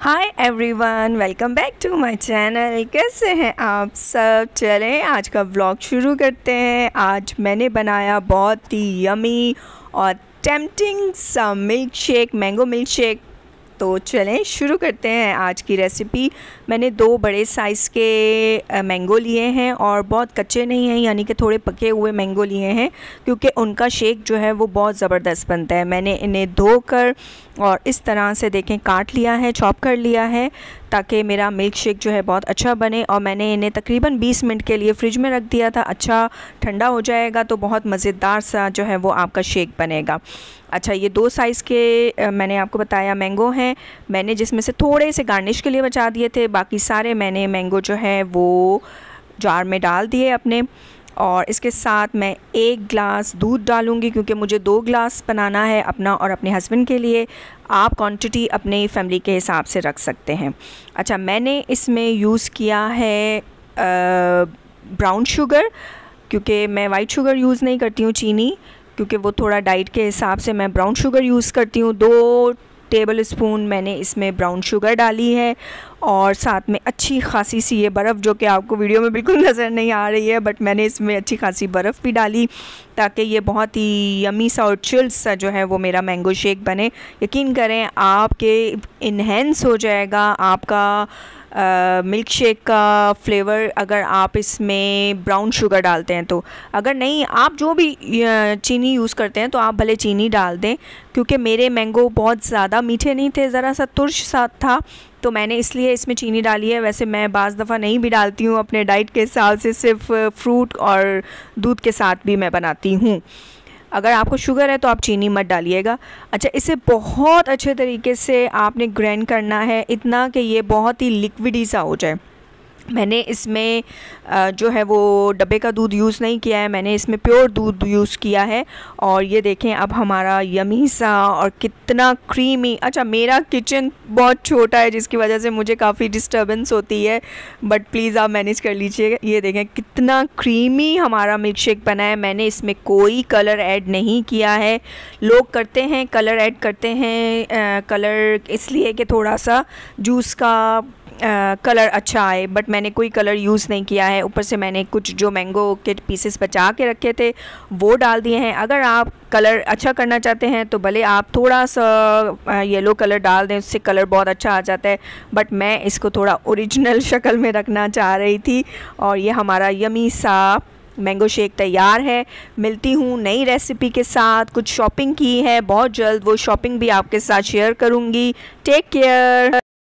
hi everyone welcome back to my channel कैसे हैं आप सब चलें आज का व्लॉग शुरू करते हैं आज मैंने बनाया बहुत ही यमी और टेम्पटिंग सा milkshake mango milkshake तो चलें शुरू करते हैं आज की रेसिपी मैंने दो बड़े साइज़ के मैंगो लिए हैं और बहुत कच्चे नहीं हैं यानी कि थोड़े पके हुए मैंगो लिए हैं क्योंकि उनका शेक जो है वो बहुत ज़बरदस्त बनता है मैंने इन्हें धोकर और इस तरह से देखें काट लिया है चॉप कर लिया है ताकि मेरा मिल्क शेक जो है बहुत अच्छा बने और मैंने इन्हें तकरीबन 20 मिनट के लिए फ्रिज में रख दिया था अच्छा ठंडा हो जाएगा तो बहुत मज़ेदार सा जो है वो आपका शेक बनेगा अच्छा ये दो साइज़ के मैंने आपको बताया मैंगो हैं हैं मैंने जिसमें से थोड़े से गार्निश के लिए बचा दिए थे बाकी सारे मैंने मैंगो जो है वो जार में डाल दिए अपने और इसके साथ मैं एक ग्लास दूध डालूंगी क्योंकि मुझे दो ग्लास बनाना है अपना और अपने हस्बैंड के लिए आप क्वांटिटी अपने फैमिली के हिसाब से रख सकते हैं अच्छा मैंने इसमें यूज़ किया है ब्राउन शुगर क्योंकि मैं वाइट शुगर यूज़ नहीं करती हूँ चीनी क्योंकि वो थोड़ा डाइट के हिसाब से मैं ब्राउन शुगर यूज़ करती हूँ दो टेबल स्पून मैंने इसमें ब्राउन शुगर डाली है और साथ में अच्छी खासी सी ये बर्फ़ जो कि आपको वीडियो में बिल्कुल नज़र नहीं आ रही है बट मैंने इसमें अच्छी खासी बर्फ़ भी डाली ताकि ये बहुत ही यमी सा और चिल्स सा जो है वो मेरा मैंगो शेक बने यकीन करें आपके इन्हेंस हो जाएगा आपका मिल्क शेक का फ्लेवर अगर आप इसमें ब्राउन शुगर डालते हैं तो अगर नहीं आप जो भी चीनी यूज़ करते हैं तो आप भले चीनी डाल दें क्योंकि मेरे मैंगो बहुत ज़्यादा मीठे नहीं थे ज़रा सा तुरश सा था तो मैंने इसलिए इसमें चीनी डाली है वैसे मैं बज़ दफ़ा नहीं भी डालती हूँ अपने डाइट के हिसाब से सिर्फ फ्रूट और दूध के साथ भी मैं बनाती हूँ अगर आपको शुगर है तो आप चीनी मत डालिएगा अच्छा इसे बहुत अच्छे तरीके से आपने ग्रैंड करना है इतना कि ये बहुत ही लिक्विडी सा हो जाए मैंने इसमें जो है वो डब्बे का दूध यूज़ नहीं किया है मैंने इसमें प्योर दूध यूज़ किया है और ये देखें अब हमारा यमी सा और कितना क्रीमी अच्छा मेरा किचन बहुत छोटा है जिसकी वजह से मुझे काफ़ी डिस्टर्बेंस होती है बट प्लीज़ आप मैनेज कर लीजिए ये देखें कितना क्रीमी हमारा मिल्क शेक बना है मैंने इसमें कोई कलर ऐड नहीं किया है लोग करते हैं कलर ऐड करते हैं आ, कलर इसलिए कि थोड़ा सा जूस का कलर अच्छा आए बट मैंने कोई कलर यूज़ नहीं किया है ऊपर से मैंने कुछ जो मैंगो के पीसेस बचा के रखे थे वो डाल दिए हैं अगर आप कलर अच्छा करना चाहते हैं तो भले आप थोड़ा सा येलो कलर डाल दें उससे कलर बहुत अच्छा आ जाता है बट मैं इसको थोड़ा ओरिजिनल शक्ल में रखना चाह रही थी और ये हमारा यमी सा मैंगो शेक तैयार है मिलती हूँ नई रेसिपी के साथ कुछ शॉपिंग की है बहुत जल्द वो शॉपिंग भी आपके साथ शेयर करूँगी टेक केयर